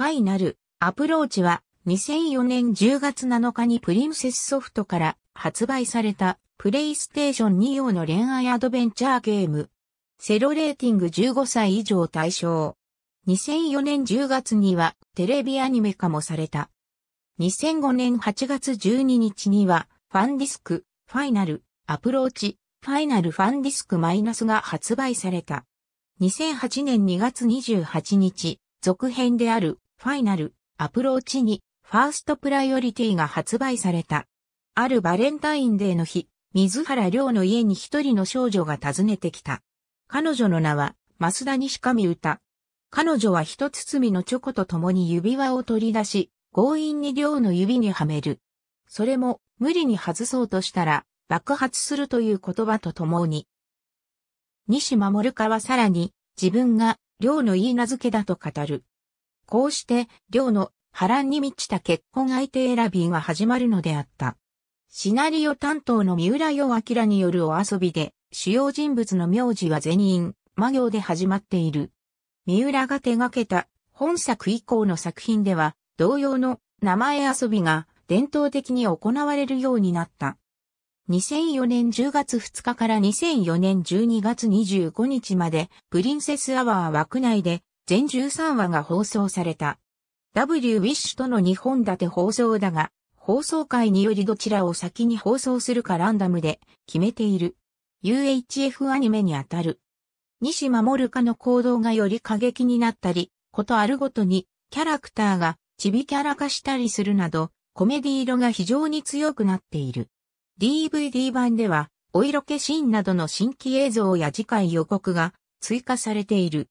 ファイナル、アプローチは2004年10月7日にプリンセスソフトから発売されたプレイステーション2用の恋愛アドベンチャーゲーム。セロレーティング15歳以上対象。2004年10月にはテレビアニメ化もされた。2005年8月12日にはファンディスク、ファイナル、アプローチ、ファイナルファンディスクマイナスが発売された。2008年2月28日、続編であるファイナル、アプローチに、ファーストプライオリティが発売された。あるバレンタインデーの日、水原亮の家に一人の少女が訪ねてきた。彼女の名は、増田西上歌。彼女は一包みのチョコと共に指輪を取り出し、強引に涼の指にはめる。それも、無理に外そうとしたら、爆発するという言葉と共に。西守かはさらに、自分が、涼の言い名付けだと語る。こうして、両の波乱に満ちた結婚相手選びが始まるのであった。シナリオ担当の三浦洋明によるお遊びで、主要人物の名字は全員、魔行で始まっている。三浦が手掛けた本作以降の作品では、同様の名前遊びが伝統的に行われるようになった。2004年10月2日から2004年12月25日まで、プリンセスアワー枠内で全13話が放送された。W ウィッシュとの2本立て放送だが、放送会によりどちらを先に放送するかランダムで決めている。UHF アニメにあたる。西守るかの行動がより過激になったり、ことあるごとにキャラクターがチビキャラ化したりするなど、コメディ色が非常に強くなっている。DVD 版では、お色気シーンなどの新規映像や次回予告が追加されている。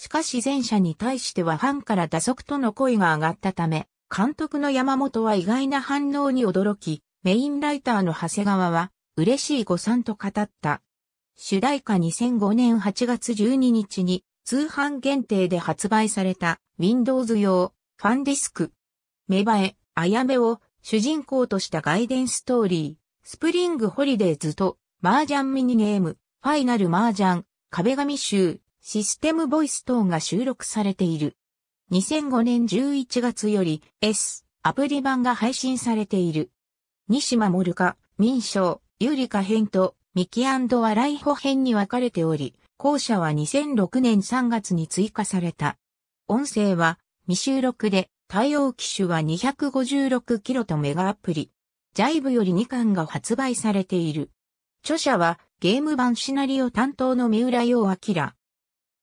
しかし前者に対してはファンから打足との声が上がったため、監督の山本は意外な反応に驚き、メインライターの長谷川は、嬉しい誤算と語った。主題歌2005年8月12日に、通販限定で発売された Windows 用ファンディスク。芽生え、あやめを主人公としたガイデンストーリー、スプリングホリデーズと、麻雀ミニゲーム、ファイナル麻雀、壁紙集、システムボイス等が収録されている。2005年11月より S アプリ版が配信されている。西間モルカ、民章、ユリカ編とミキアライホ編に分かれており、後者は2006年3月に追加された。音声は未収録で対応機種は2 5 6キロとメガアプリ。ジャイブより2巻が発売されている。著者はゲーム版シナリオ担当の三浦洋明。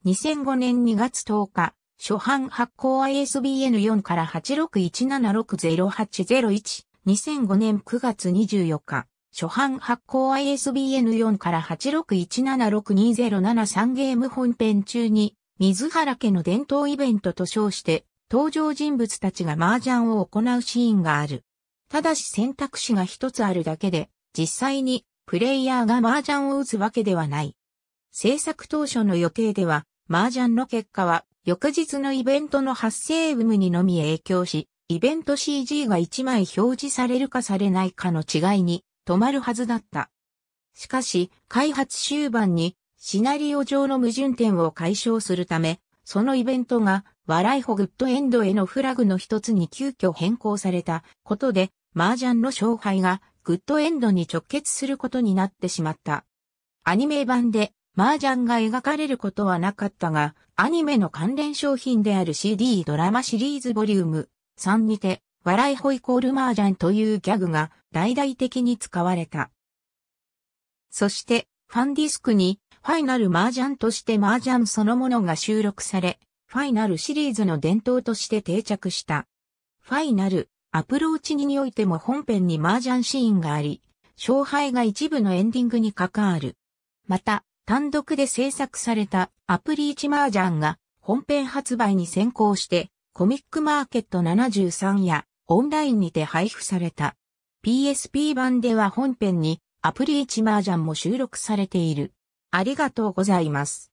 2005年2月10日、初版発行 ISBN4 から861760801、2005年9月24日、初版発行 ISBN4 から861762073ゲーム本編中に、水原家の伝統イベントと称して、登場人物たちが麻雀を行うシーンがある。ただし選択肢が一つあるだけで、実際にプレイヤーが麻雀を打つわけではない。制作当初の予定では、麻雀の結果は、翌日のイベントの発生有無にのみ影響し、イベント CG が1枚表示されるかされないかの違いに止まるはずだった。しかし、開発終盤にシナリオ上の矛盾点を解消するため、そのイベントが笑いホグッドエンドへのフラグの一つに急遽変更されたことで、麻雀の勝敗がグッドエンドに直結することになってしまった。アニメ版で麻雀が描かれることはなかったが、アニメの関連商品である CD ドラマシリーズボリューム3にて、笑いホイコール麻雀というギャグが大々的に使われた。そして、ファンディスクに、ファイナル麻雀として麻雀そのものが収録され、ファイナルシリーズの伝統として定着した。ファイナル、アプローチにおいても本編に麻雀シーンがあり、勝敗が一部のエンディングに関わる。また、単独で制作されたアプリ1麻雀が本編発売に先行してコミックマーケット73やオンラインにて配布された。PSP 版では本編にアプリ1麻雀も収録されている。ありがとうございます。